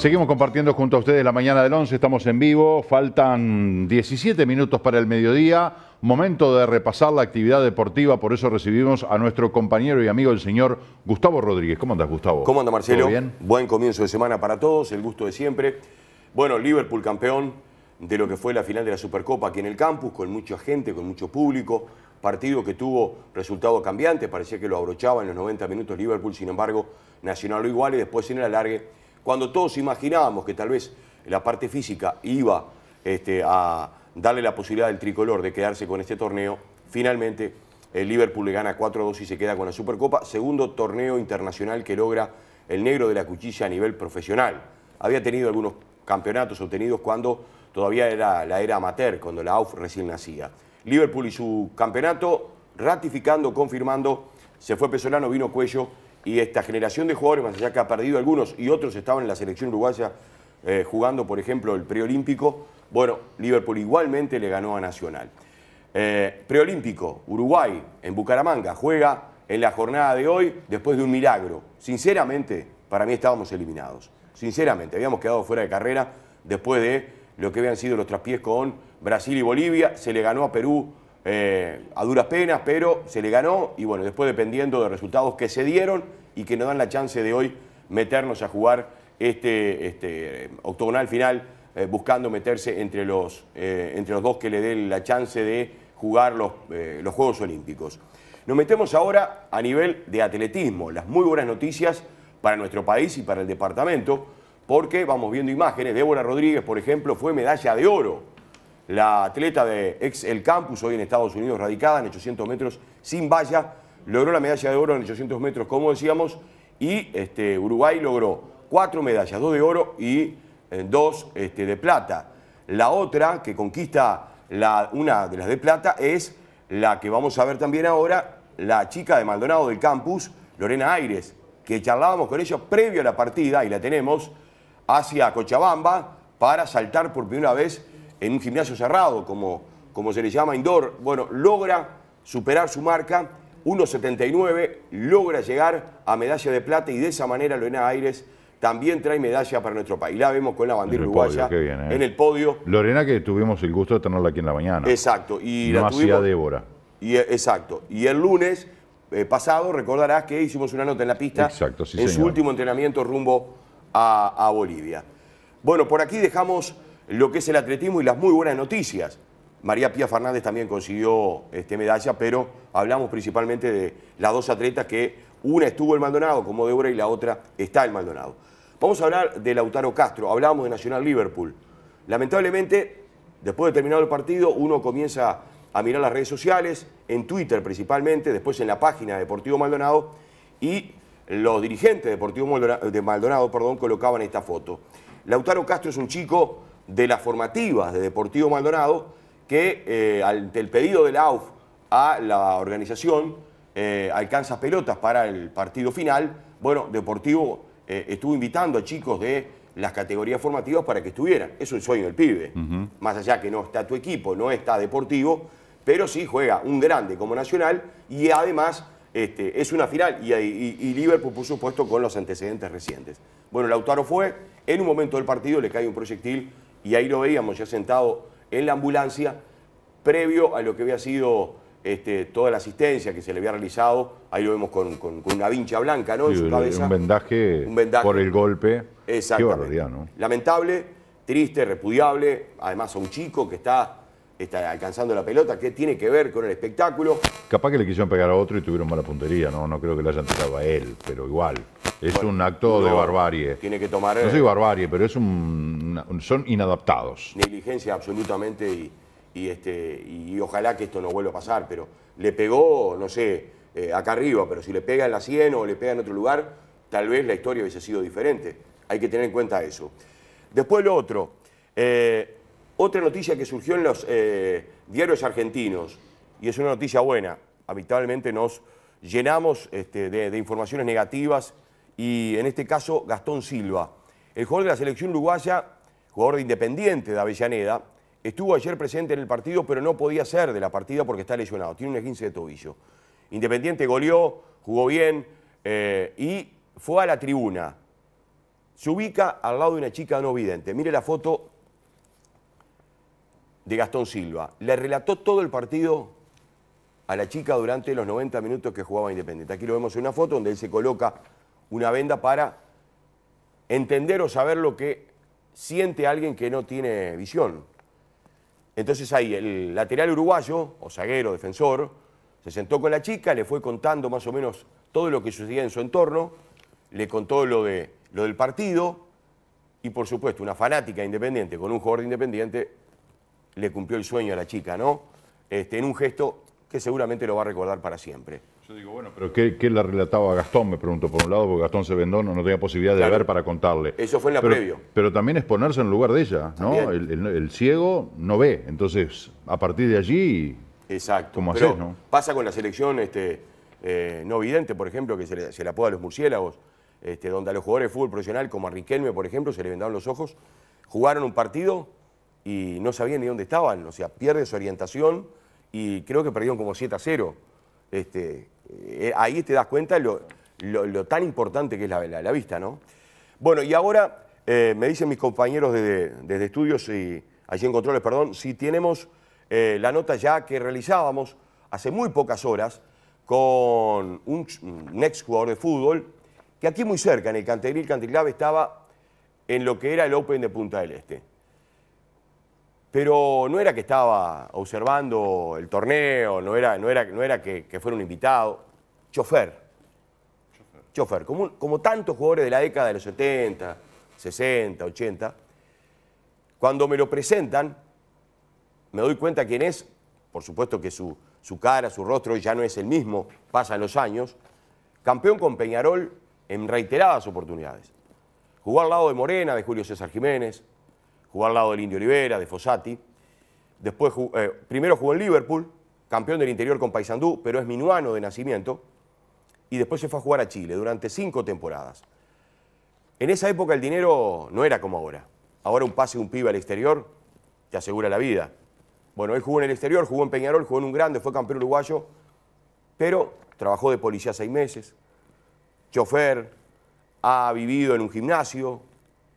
Seguimos compartiendo junto a ustedes la mañana del 11, estamos en vivo, faltan 17 minutos para el mediodía, momento de repasar la actividad deportiva, por eso recibimos a nuestro compañero y amigo el señor Gustavo Rodríguez. ¿Cómo andas, Gustavo? ¿Cómo anda, Marcelo? ¿Todo bien? Buen comienzo de semana para todos, el gusto de siempre. Bueno, Liverpool campeón de lo que fue la final de la Supercopa aquí en el campus, con mucha gente, con mucho público, partido que tuvo resultado cambiante, parecía que lo abrochaba en los 90 minutos Liverpool, sin embargo, Nacional lo igual y después en el alargue cuando todos imaginábamos que tal vez la parte física iba este, a darle la posibilidad del tricolor de quedarse con este torneo, finalmente el Liverpool le gana 4-2 y se queda con la Supercopa, segundo torneo internacional que logra el negro de la cuchilla a nivel profesional. Había tenido algunos campeonatos obtenidos cuando todavía era la era amateur, cuando la AUF recién nacía. Liverpool y su campeonato ratificando, confirmando, se fue Pesolano, vino Cuello y esta generación de jugadores, más allá que ha perdido algunos y otros estaban en la selección uruguaya eh, jugando, por ejemplo, el preolímpico, bueno, Liverpool igualmente le ganó a Nacional. Eh, preolímpico, Uruguay, en Bucaramanga, juega en la jornada de hoy después de un milagro. Sinceramente, para mí estábamos eliminados. Sinceramente, habíamos quedado fuera de carrera después de lo que habían sido los traspiés con Brasil y Bolivia. Se le ganó a Perú eh, a duras penas, pero se le ganó y bueno, después dependiendo de resultados que se dieron y que nos dan la chance de hoy meternos a jugar este, este eh, octogonal final, eh, buscando meterse entre los, entre los dos que le den la chance de jugar los, los Juegos Olímpicos. Nos metemos ahora a nivel de atletismo, las muy buenas noticias para nuestro país y para el departamento, porque vamos viendo imágenes, Débora Rodríguez, por ejemplo, fue medalla de oro la atleta de ex El Campus, hoy en Estados Unidos, radicada en 800 metros sin valla, logró la medalla de oro en 800 metros, como decíamos, y este, Uruguay logró cuatro medallas, dos de oro y eh, dos este, de plata. La otra que conquista la, una de las de plata es la que vamos a ver también ahora, la chica de Maldonado del campus, Lorena Aires, que charlábamos con ella previo a la partida, y la tenemos, hacia Cochabamba para saltar por primera vez en un gimnasio cerrado, como, como se le llama indoor, bueno, logra superar su marca, 1.79, logra llegar a medalla de plata y de esa manera Lorena Aires también trae medalla para nuestro país. La vemos con la bandera uruguaya ¿eh? en el podio. Lorena que tuvimos el gusto de tenerla aquí en la mañana. Exacto. Y la Débora. Eh, exacto. Y el lunes eh, pasado recordarás que hicimos una nota en la pista en su último entrenamiento rumbo a Bolivia. Bueno, por aquí dejamos lo que es el atletismo y las muy buenas noticias. María Pía Fernández también consiguió este, medalla, pero hablamos principalmente de las dos atletas que una estuvo en Maldonado como Débora y la otra está en Maldonado. Vamos a hablar de Lautaro Castro, hablábamos de Nacional Liverpool. Lamentablemente, después de terminado el partido, uno comienza a mirar las redes sociales, en Twitter principalmente, después en la página de Deportivo Maldonado, y los dirigentes de Deportivo Maldonado, de Maldonado perdón, colocaban esta foto. Lautaro Castro es un chico de las formativas de Deportivo Maldonado, que eh, ante el pedido del AUF a la organización eh, alcanza pelotas para el partido final. Bueno, Deportivo eh, estuvo invitando a chicos de las categorías formativas para que estuvieran. Es un sueño del pibe. Más allá que no está tu equipo, no está Deportivo, pero sí juega un grande como Nacional y además este, es una final y, y, Liverpool, por supuesto, con los antecedentes recientes. Bueno, Lautaro fue, en un momento del partido le cae un proyectil y ahí lo veíamos ya sentado en la ambulancia, previo a lo que había sido este, toda la asistencia que se le había realizado. Ahí lo vemos con, una vincha blanca, ¿no? en Un vendaje, por el golpe. ¿no? Lamentable, triste, repudiable. Además, a un chico que está está alcanzando la pelota, qué tiene que ver con el espectáculo. Capaz que le quisieron pegar a otro y tuvieron mala puntería, no, no creo que le hayan tirado a él, pero igual. Es un acto de barbarie. Tiene que tomar. No soy eh, barbarie, pero es un, son inadaptados. Negligencia absolutamente y, este, y, ojalá que esto no vuelva a pasar, pero le pegó, no sé, eh, acá arriba, pero si le pega en la sien o le pega en otro lugar, tal vez la historia hubiese sido diferente. Hay que tener en cuenta eso. Después lo otro. Eh, otra noticia que surgió en los eh, diarios argentinos, y es una noticia buena, habitualmente nos llenamos este, de, informaciones negativas, y en este caso Gastón Silva, el jugador de la selección uruguaya, jugador de Independiente de Avellaneda, estuvo ayer presente en el partido, pero no podía ser de la partida porque está lesionado, tiene un esguince de tobillo. Independiente goleó, jugó bien eh, y fue a la tribuna. Se ubica al lado de una chica no vidente. Mire la foto de Gastón Silva. Le relató todo el partido a la chica durante los 90 minutos que jugaba Independiente. Aquí lo vemos en una foto donde él se coloca una venda para entender o saber lo que siente alguien que no tiene visión. Entonces ahí el lateral uruguayo, o zaguero, defensor, se sentó con la chica, le fue contando más o menos todo lo que sucedía en su entorno, le contó lo, de, lo del partido y por supuesto una fanática independiente con un jugador de independiente le cumplió el sueño a la chica, ¿no? Este, en un gesto que seguramente lo va a recordar para siempre. Yo digo, bueno, pero ¿qué, qué le relataba a Gastón? Me pregunto por un lado, porque Gastón se vendó, no, tenía posibilidad de ver para contarle. Eso fue en la previo. Pero también es ponerse en el lugar de ella, ¿no? El, ciego no ve, entonces a partir de allí... Exacto. ¿Cómo Pasa con la selección este, eh, no vidente, por ejemplo, que se le, se a los murciélagos, este, donde a los jugadores de fútbol profesional, como a Riquelme, por ejemplo, se le vendaron los ojos, jugaron un partido y no sabían ni dónde estaban, o sea, pierde su orientación y creo que perdieron como 7 a 0. Este, eh, eh, ahí te das cuenta lo, tan importante que es la, vista, ¿no? Bueno, y ahora eh, me dicen mis compañeros desde, estudios y allí en controles, perdón, si tenemos la nota ya que realizábamos hace muy pocas horas con un, exjugador jugador de fútbol que aquí muy cerca, en el Cantegril, Cantilave, estaba en lo que era el Open de Punta del Este pero no era que estaba observando el torneo, no era, era, no era que, fuera un invitado, chofer. Chofer, Como, tantos jugadores de la década de los 70, 60, 80, cuando me lo presentan, me doy cuenta quién es, por supuesto que su, su cara, su rostro ya no es el mismo, pasan los años, campeón con Peñarol en reiteradas oportunidades. Jugó al lado de Morena, de Julio César Jiménez, jugó al lado del Indio Olivera, de Fossati. Después, eh, primero jugó en Liverpool, campeón del interior con Paysandú, pero es minuano de nacimiento. Y después se fue a jugar a Chile durante cinco temporadas. En esa época el dinero no era como ahora. Ahora un pase de un pibe al exterior te asegura la vida. Bueno, él jugó en el exterior, jugó en Peñarol, jugó en un grande, fue campeón uruguayo, pero trabajó de policía seis meses, chofer, ha vivido en un gimnasio,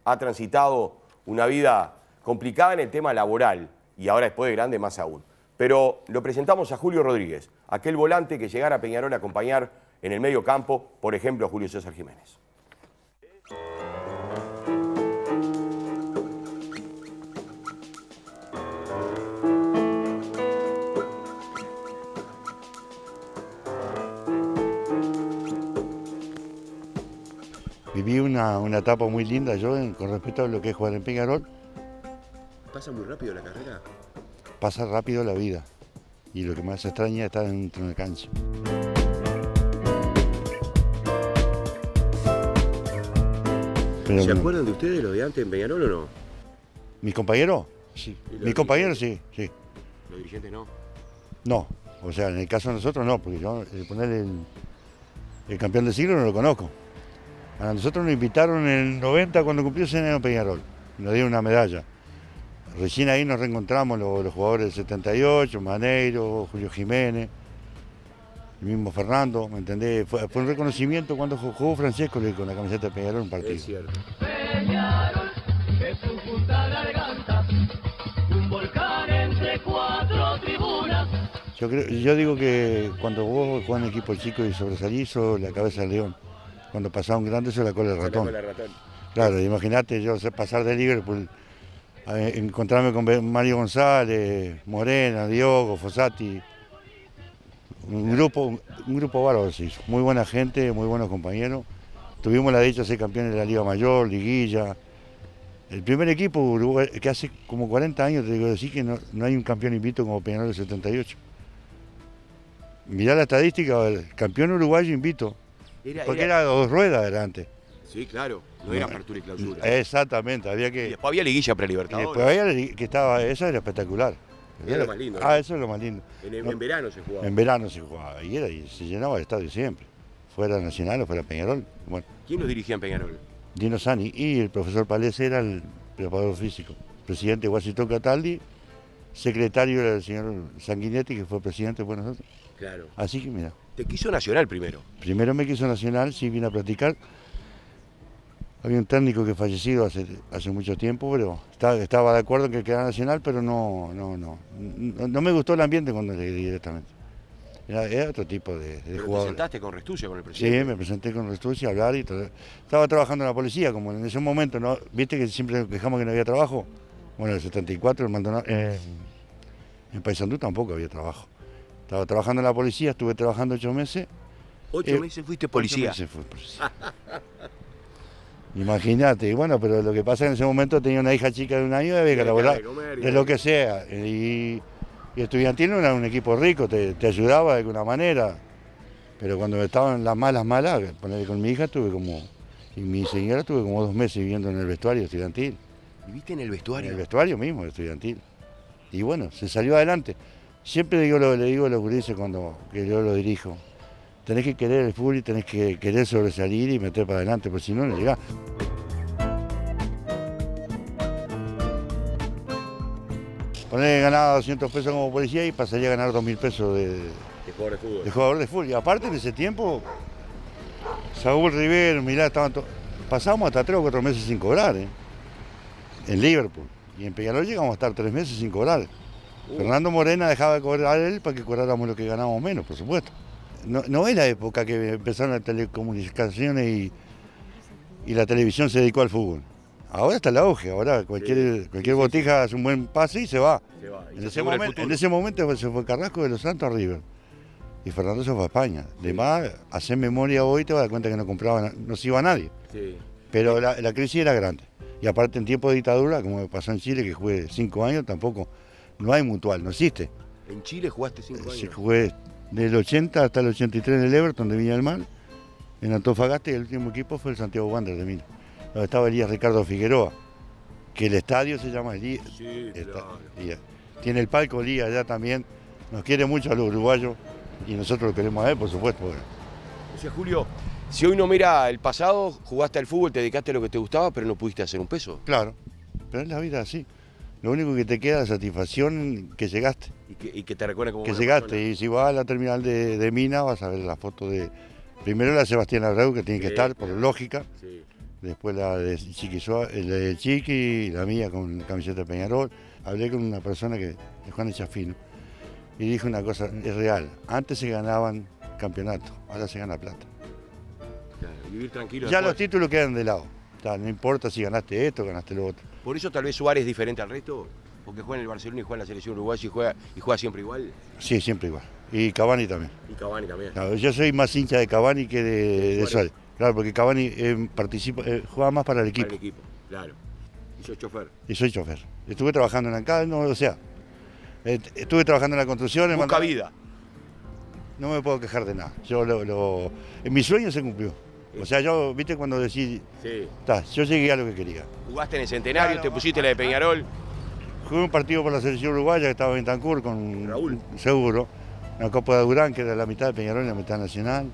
ha transitado una vida complicada en el tema laboral y ahora después de grande más aún. Pero lo presentamos a Julio Rodríguez, aquel volante que llegara a Peñarol a acompañar en el medio campo, por ejemplo, a Julio César Jiménez. Vi una, etapa muy linda yo con respecto a lo que es jugar en Peñarol. ¿Pasa muy rápido la carrera? Pasa rápido la vida y lo que más extraña es estar dentro de cancha. ¿Se acuerdan de ustedes los de antes en Peñarol o no? ¿Mis compañeros? Sí. ¿Mis compañeros? Sí, sí. ¿Los dirigentes no? No, o sea, en el caso de nosotros no, porque yo, eh, poner el, el campeón del siglo no lo conozco. A nosotros nos invitaron en el 90 cuando cumplió el año Peñarol. Nos dieron una medalla. Recién ahí nos reencontramos los, jugadores del 78, Maneiro, Julio Jiménez, el mismo Fernando, ¿me entendés? Fue, un reconocimiento cuando jugó, Francisco Francesco con la camiseta de Peñarol un partido. Peñarol es un punta garganta, un volcán entre cuatro tribunas. Yo, digo que cuando vos jugás en equipo chico y sobresalís, sos la cabeza del león cuando un grande se la cola del ratón. Claro, imagínate yo pasar de Liverpool, pues, encontrarme con Mario González, Morena, Diogo, Fossati. Un grupo, un grupo bárbaro, Muy buena gente, muy buenos compañeros. Tuvimos la dicha de ser campeones de la Liga Mayor, Liguilla. El primer equipo que hace como 40 años, te digo decir que no, hay un campeón invito como Peñarol del 78. Mirá la estadística, campeón uruguayo invito, porque era... dos ruedas adelante. Sí, claro, no, era apertura y clausura. Mm, exactamente, había que. Y después había liguilla para libertad. después había que estaba, eso era espectacular. Era, lo más lindo. Ah, eso es lo más lindo. En, verano se jugaba. En verano se jugaba y, era, y se llenaba el estadio siempre. Fuera Nacional o fuera Peñarol. Bueno. ¿Quién los dirigía en Peñarol? Dino Sani y el profesor Palés era el preparador físico. Presidente Washington Cataldi, secretario era el señor Sanguinetti, que fue presidente de Buenos Aires. Claro. Así que mira. Te quiso Nacional primero. Primero me quiso Nacional, sí, vine a practicar. Había un técnico que fallecido hace, hace mucho tiempo, pero estaba, de acuerdo en que quedara Nacional, pero no, no, no, me gustó el ambiente cuando llegué directamente. Era, otro tipo de, de ¿Te presentaste con Restucia, con el presidente? Sí, me presenté con Restucia a hablar y todo. Estaba trabajando en la policía, como en ese momento, ¿no? ¿Viste que siempre quejamos que no había trabajo? Bueno, en el 74 el eh, en Paysandú tampoco había trabajo. Estaba trabajando en la policía, estuve trabajando ocho meses. ¿Ocho eh, meses fuiste policía? Ocho meses Imagínate, bueno, pero lo que pasa es que en ese momento tenía una hija chica de un año y había que de lo que sea. Y, estudiantil no era un equipo rico, te, ayudaba de alguna manera. Pero cuando estaban las malas, malas, con mi hija estuve como, y mi señora estuve como dos meses viviendo en el vestuario estudiantil. ¿Viviste en el vestuario? En el vestuario mismo, estudiantil. Y bueno, se salió adelante. Siempre digo lo, le digo a los gurises cuando yo lo dirijo, tenés que querer el fútbol y tenés que querer sobresalir y meter para adelante, porque si no, no llegás. Poner ganaba 200 pesos como policía y pasaría a ganar 2.000 pesos de, jugador de fútbol. Y aparte en ese tiempo, Saúl Rivero, mirá, estaban pasamos hasta 3 o 4 meses sin cobrar, ¿eh? en Liverpool. Y en Peñarol llegamos a estar 3 meses sin cobrar. Uh. Fernando Morena dejaba de cobrar él para que cobráramos lo que ganábamos menos, por supuesto. No, es la época que empezaron las telecomunicaciones y, la televisión se dedicó al fútbol. Ahora está el auge, ahora cualquier, botija hace un buen pase y se va. en, ese momento, se fue Carrasco de los Santos a River. Y Fernando se fue a España. Además, hacen memoria hoy te vas a dar cuenta que no compraban, no se iba a nadie. Pero la, crisis era grande. Y aparte en tiempo de dictadura, como pasó en Chile, que jugué cinco años, tampoco no hay mutual, no existe. ¿En Chile jugaste cinco eh, años? Sí, jugué del 80 hasta el 83 en el Everton de Viña del Mar, en Antofagasta y el último equipo fue el Santiago Wander de Mina. Donde estaba Elías Ricardo Figueroa, que el estadio se llama Elías. Sí, claro. Tiene el palco Elías allá también. Nos quiere mucho a los uruguayos y nosotros lo queremos a él, por supuesto. O sea, Julio, si hoy no mira el pasado, jugaste al fútbol, te dedicaste a lo que te gustaba, pero no pudiste hacer un peso. Claro, pero es la vida así. Lo único que te queda es satisfacción que llegaste. Y que, te recuerda como. Que llegaste. Y si vas a la terminal de, Mina, vas a ver la foto de. Primero la Sebastián Abreu, que tiene que estar, por lógica. Después la de Chiqui, la la mía con camiseta de Peñarol. Hablé con una persona que es Juan Echafino. Y dijo una cosa, es real. Antes se ganaban campeonatos, ahora se gana plata. vivir tranquilo. Ya los títulos quedan de lado. no importa si ganaste esto, ganaste lo otro. Por eso tal vez Suárez es diferente al resto, porque juega en el Barcelona y juega en la selección uruguaya y juega, siempre igual. Sí, siempre igual. Y Cavani también. Y Cavani también. yo soy más hincha de Cavani que de, de Suárez. Claro, porque Cavani eh, participa, eh, juega más para el equipo. Para el equipo, claro. Y soy chofer. Y soy chofer. Estuve trabajando en la no, o sea, eh, estuve trabajando en la construcción. Busca en vida. No me puedo quejar de nada. Yo lo, lo... mi sueño se cumplió. O sea, yo, viste, cuando decidí, Sí. Está, yo llegué a lo que quería. Jugaste en el centenario, te pusiste la de Peñarol. Jugué un partido por la selección uruguaya que estaba en Tancur con. Raúl. Seguro. Una Copa de Durán, que era la mitad de Peñarol y la mitad nacional.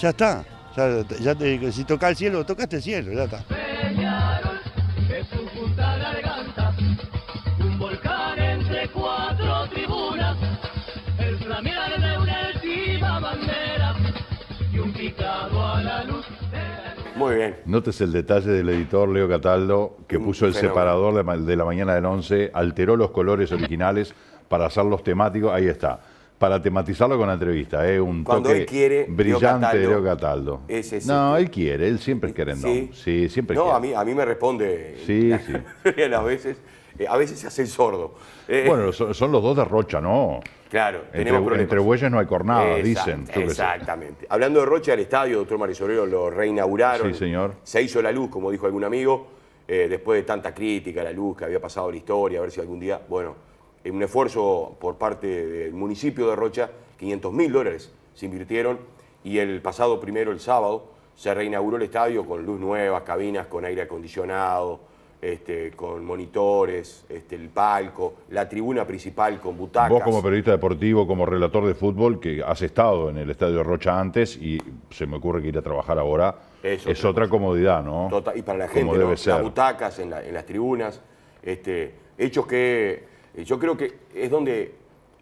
Ya está. Ya, ya te, si toca el cielo, tocaste el cielo, ya está. Muy bien. Notes el detalle del editor Leo Cataldo, que puso el separador de, la mañana del 11, alteró los colores originales para hacerlos temáticos. Ahí está. Para tematizarlo con la entrevista, ¿eh? un Cuando quiere, brillante de Leo Cataldo. no, este. él quiere, él siempre quiere. Sí, Sí, siempre No, quiere. a mí, a mí me responde Sí, sí. a veces. Eh, a veces se hace el sordo. Eh, eh. bueno, son, los dos de Rocha, ¿no? Claro, entre, tenemos Entre no hay cornadas, dicen. Exactamente. Hablando de Rocha, el estadio, doctor Marisolero, lo reinauguraron. Sí, señor. Se hizo la luz, como dijo algún amigo, después de tanta crítica, la luz que había pasado la historia, a ver si algún día, bueno, en un esfuerzo por parte del municipio de Rocha, 500 mil dólares se invirtieron y el pasado primero, el sábado, se reinauguró el estadio con luz nueva, cabinas con aire acondicionado, este, con monitores, este, el palco, la tribuna principal con butacas. Vos como periodista deportivo, como relator de fútbol, que has estado en el Estadio Rocha antes y se me ocurre que ir a trabajar ahora, es otra comodidad, ¿no? y para la gente, las butacas en, las tribunas, este, hechos que eh, yo creo que es donde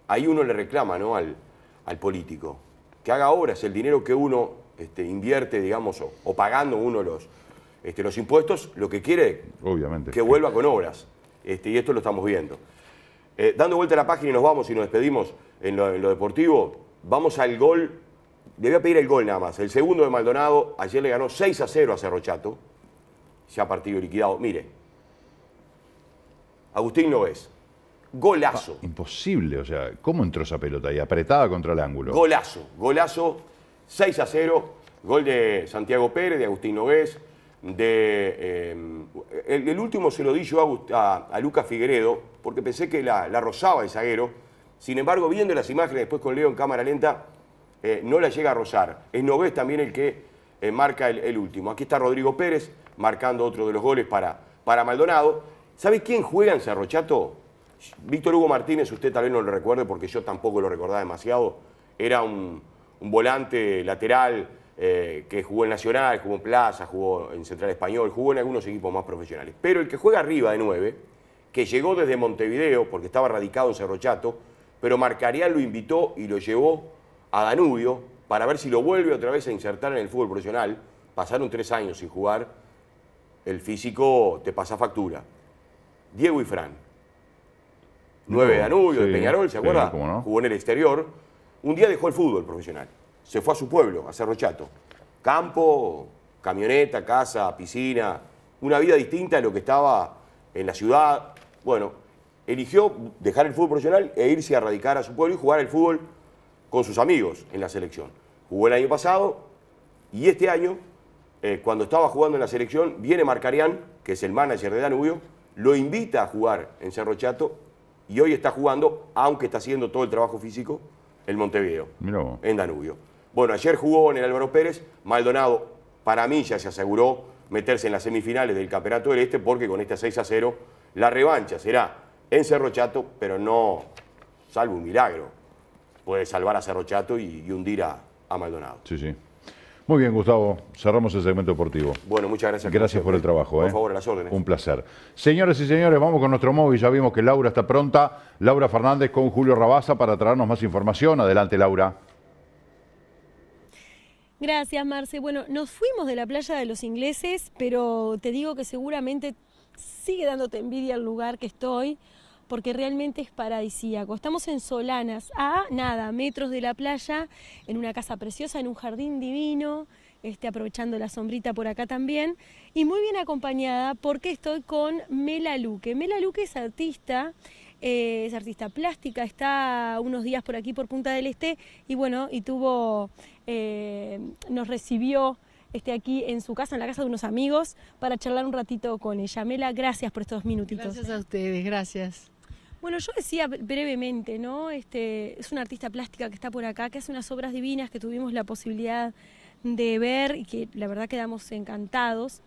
ahí uno le reclama ¿no? al, político, que haga obras, el dinero que uno invierte, digamos, o pagando uno los este, los impuestos lo que quiere Obviamente. que vuelva con obras. Este, y esto lo estamos viendo. Eh, dando vuelta a la página y nos vamos y nos despedimos en lo, deportivo, vamos al gol. Le voy a pedir el gol nada más. El segundo de Maldonado, ayer le ganó 6 a 0 a Cerrochato. ha partido liquidado. Mire, Agustín Noves, golazo. Ah, imposible, o sea, ¿cómo entró esa pelota ahí? Apretada contra el ángulo. Golazo, golazo, 6 a 0. Gol de Santiago Pérez, de Agustín Noves eh, el, último se lo di yo a, a, Luca Figueredo, porque pensé que la, rozaba el zaguero. Sin embargo, viendo las imágenes después con Leo en cámara lenta, eh, no la llega a rozar. Es Novés también el que eh, marca el, último. Aquí está Rodrigo Pérez marcando otro de los goles para, para Maldonado. ¿Sabe quién juega en Chato? Víctor Hugo Martínez, usted tal vez no lo recuerde porque yo tampoco lo recordaba demasiado. Era un volante lateral eh, que jugó en Nacional, jugó en Plaza, jugó en Central Español, jugó en algunos equipos más profesionales. Pero el que juega arriba de 9, que llegó desde Montevideo, porque estaba radicado en Cerro Chato, pero marcaría lo invitó y lo llevó a Danubio para ver si lo vuelve otra vez a insertar en el fútbol profesional. Pasaron tres años sin jugar, el físico te pasa factura. Diego y Fran. 9 de Danubio, de Peñarol, ¿se acuerda? Jugó en el exterior. Un día dejó el fútbol profesional se fue a su pueblo, a Cerro Chato. Campo, camioneta, casa, piscina, una vida distinta de lo que estaba en la ciudad. Bueno, eligió dejar el fútbol profesional e irse a radicar a su pueblo y jugar el fútbol con sus amigos en la selección. Jugó el año pasado y este año, eh, cuando estaba jugando en la selección, viene Marcarián, que es el manager de Danubio, lo invita a jugar en Cerro Chato y hoy está jugando, aunque está haciendo todo el trabajo físico, en Montevideo, en Danubio. Bueno, ayer jugó en el Álvaro Pérez, Maldonado para mí ya se aseguró meterse en las semifinales del Campeonato del Este porque con este 6 a 0 la revancha será en Cerro Chato, pero no, salvo un milagro, puede salvar a Cerro Chato y, hundir a, Maldonado. Sí, sí. Muy bien, Gustavo. Cerramos el segmento deportivo. Bueno, muchas gracias. Gracias por el trabajo. Por ¿eh? favor, las órdenes. Un placer. Señores y señores, vamos con nuestro móvil. Ya vimos que Laura está pronta. Laura Fernández con Julio Rabaza para traernos más información. Adelante, Laura. Gracias, Marce. Bueno, nos fuimos de la playa de los ingleses, pero te digo que seguramente sigue dándote envidia el lugar que estoy, porque realmente es paradisíaco. Estamos en Solanas, a nada, metros de la playa, en una casa preciosa, en un jardín divino, este, aprovechando la sombrita por acá también, y muy bien acompañada porque estoy con Mela Luque. Mela Luque es artista, eh, es artista plástica, está unos días por aquí, por Punta del Este, y bueno, y tuvo... Eh, eh, nos recibió este aquí en su casa, en la casa de unos amigos, para charlar un ratito con ella. Mela, gracias por estos minutitos. Gracias a ustedes, gracias. Bueno, yo decía brevemente, ¿no? Este, es una artista plástica que está por acá, que hace unas obras divinas que tuvimos la posibilidad de ver y que la verdad quedamos encantados.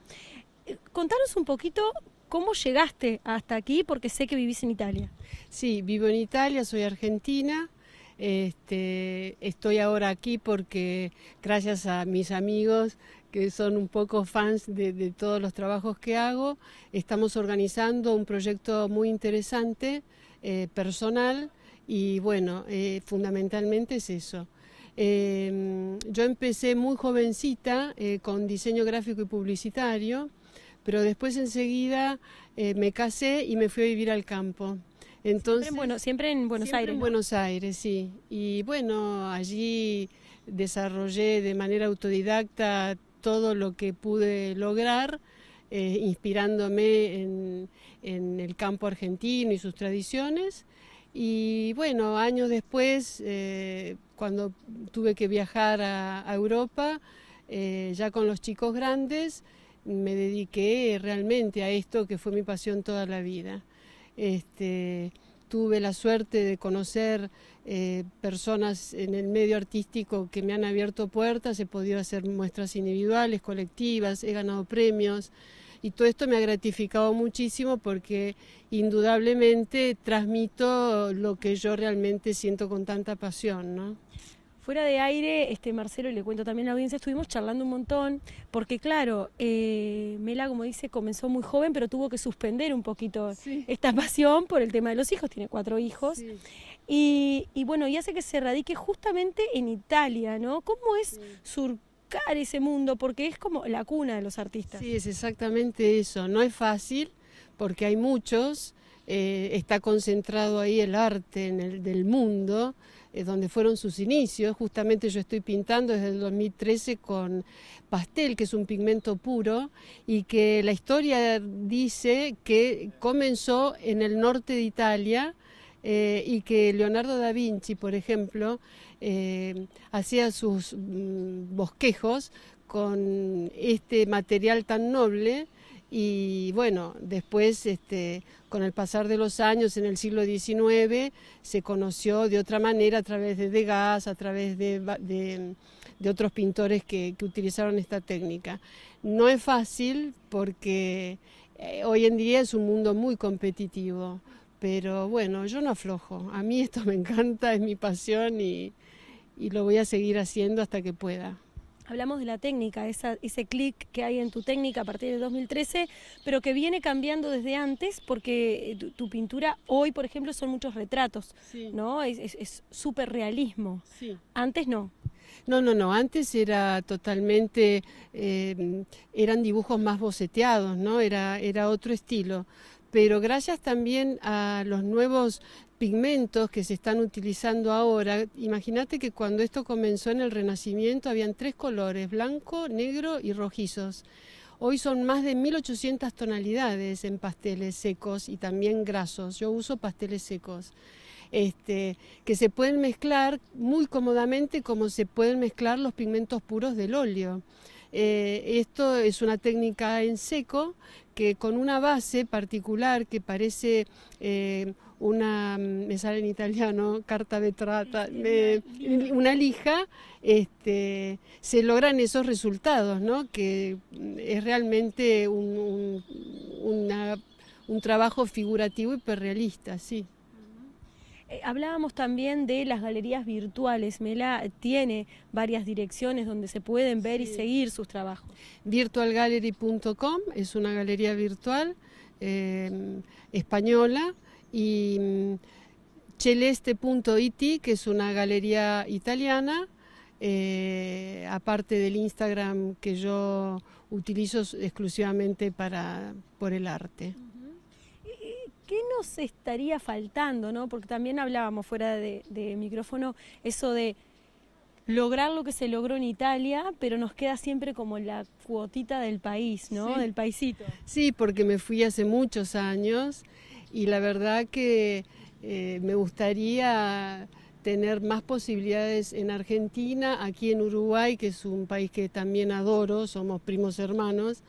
Eh, contanos un poquito cómo llegaste hasta aquí, porque sé que vivís en Italia. Sí, vivo en Italia, soy argentina. Este, estoy ahora aquí porque gracias a mis amigos que son un poco fans de, todos los trabajos que hago, estamos organizando un proyecto muy interesante, eh, personal, y bueno, eh, fundamentalmente es eso. Em, yo empecé muy jovencita eh, con diseño gráfico y publicitario, pero después enseguida me casé y me fui a vivir al campo. Entonces, siempre en, bueno, siempre en Buenos Aires. En Buenos Aires, sí. Y bueno, allí desarrollé de manera autodidacta todo lo que pude lograr, eh, inspirándome en, el campo argentino y sus tradiciones. Y bueno, años después, eh, cuando tuve que viajar a, Europa, eh, ya con los chicos grandes, me dediqué realmente a esto que fue mi pasión toda la vida. Este, tuve la suerte de conocer eh, personas en el medio artístico que me han abierto puertas, he podido hacer muestras individuales, colectivas, he ganado premios y todo esto me ha gratificado muchísimo porque indudablemente transmito lo que yo realmente siento con tanta pasión. ¿no? Fuera de aire, este Marcelo, y le cuento también a la audiencia, estuvimos charlando un montón, porque claro, eh, Mela, como dice, comenzó muy joven, pero tuvo que suspender un poquito esta pasión por el tema de los hijos, tiene cuatro hijos. Y, bueno, y hace que se radique justamente en Italia, ¿no? ¿Cómo es surcar ese mundo? Porque es como la cuna de los artistas. Sí, es exactamente eso. No es fácil, porque hay muchos, eh, está concentrado ahí el arte en el, del mundo donde fueron sus inicios. Justamente yo estoy pintando desde el 2013 con pastel, que es un pigmento puro, y que la historia dice que comenzó en el norte de Italia. Eh, y que Leonardo da Vinci, por ejemplo, eh, hacía sus mm, bosquejos con este material tan noble y bueno, después este, con el pasar de los años en el siglo XIX se conoció de otra manera a través de Degas, a través de, otros pintores que, utilizaron esta técnica. No es fácil porque eh, hoy en día es un mundo muy competitivo, pero bueno, yo no aflojo, a mí esto me encanta, es mi pasión y lo voy a seguir haciendo hasta que pueda. Hablamos de la técnica, ese clic que hay en tu técnica a partir de 2013, pero que viene cambiando desde antes porque eh, tu, pintura hoy, por ejemplo, son muchos retratos, ¿no? Es súper realismo. Antes no. No, no, no, antes era totalmente, eh, eran dibujos más boceteados, ¿no? Era, era otro estilo pero gracias también a los nuevos pigmentos que se están utilizando ahora. Imagínate que cuando esto comenzó en el Renacimiento habían tres colores, blanco, negro y rojizos. Hoy son más de 1800 tonalidades en pasteles secos y también grasos. Yo uso pasteles secos. Este, que se pueden mezclar muy cómodamente como se pueden mezclar los pigmentos puros del óleo. Eh, esto es una técnica en seco que con una base particular que parece eh, una, mm, me sale en italiano, carta de trata, una lija, este, se logran esos resultados, ¿no? que mm, es realmente un, trabajo figurativo hiperrealista, sí. Eh, hablábamos también de las galerías virtuales. Mela tiene varias direcciones donde se pueden ver y seguir sus trabajos. Virtualgallery.com es una galería virtual eh, española y mm, celeste.it, que es una galería italiana. Eh, aparte del Instagram que yo utilizo exclusivamente para, por el arte. ¿Qué nos estaría faltando? No? Porque también hablábamos fuera de, micrófono eso de lograr lo que se logró en Italia, pero nos queda siempre como la cuotita del país, ¿no? Del paisito. Sí, porque me fui hace muchos años y la verdad que eh, me gustaría tener más posibilidades en Argentina, aquí en Uruguay, que es un país que también adoro, somos primos hermanos,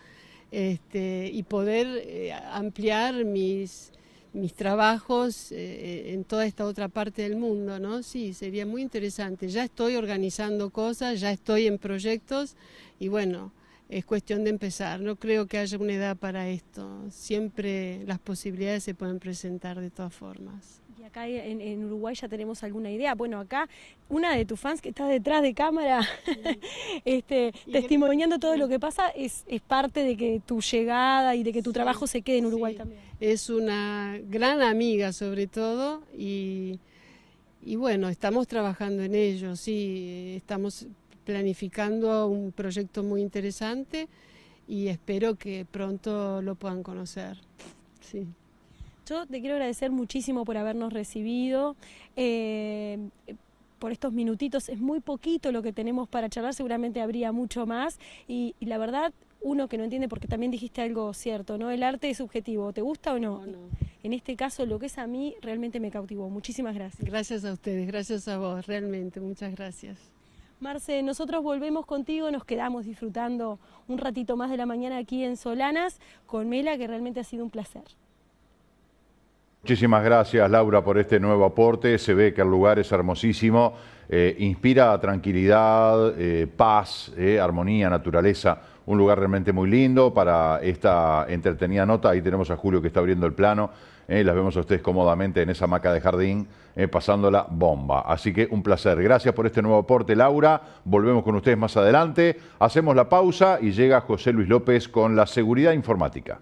este, y poder eh, ampliar mis, mis trabajos eh, en toda esta otra parte del mundo, ¿no? Sí, sería muy interesante. Ya estoy organizando cosas, ya estoy en proyectos y bueno, es cuestión de empezar. No creo que haya una edad para esto. Siempre las posibilidades se pueden presentar de todas formas. Y acá en, Uruguay ya tenemos alguna idea. Bueno, acá una de tus fans que está detrás de cámara, este, testimoniando todo lo que pasa, es, parte de que tu llegada y de que tu trabajo se quede en Uruguay también. Es una gran amiga sobre todo y... Y bueno, estamos trabajando en ello, sí, estamos planificando un proyecto muy interesante y espero que pronto lo puedan conocer. Yo te quiero agradecer muchísimo por habernos recibido. Eh, por estos minutitos, es muy poquito lo que tenemos para charlar, seguramente habría mucho más y, la verdad uno que no entiende, porque también dijiste algo cierto, ¿no? El arte es subjetivo, ¿te gusta o no. En este caso, lo que es a mí realmente me cautivó. Muchísimas gracias. Gracias a ustedes, gracias a vos, realmente, muchas gracias. Marce, nosotros volvemos contigo, nos quedamos disfrutando un ratito más de la mañana aquí en Solanas con Mela, que realmente ha sido un placer. Muchísimas gracias Laura por este nuevo aporte, se ve que el lugar es hermosísimo, eh, inspira tranquilidad, eh, paz, eh, armonía, naturaleza, un lugar realmente muy lindo para esta entretenida nota, ahí tenemos a Julio que está abriendo el plano. ¿eh? las vemos a ustedes cómodamente en esa maca de jardín, ¿eh? pasando la bomba. Así que un placer. Gracias por este nuevo aporte, Laura. Volvemos con ustedes más adelante. Hacemos la pausa y llega José Luis López con la seguridad informática.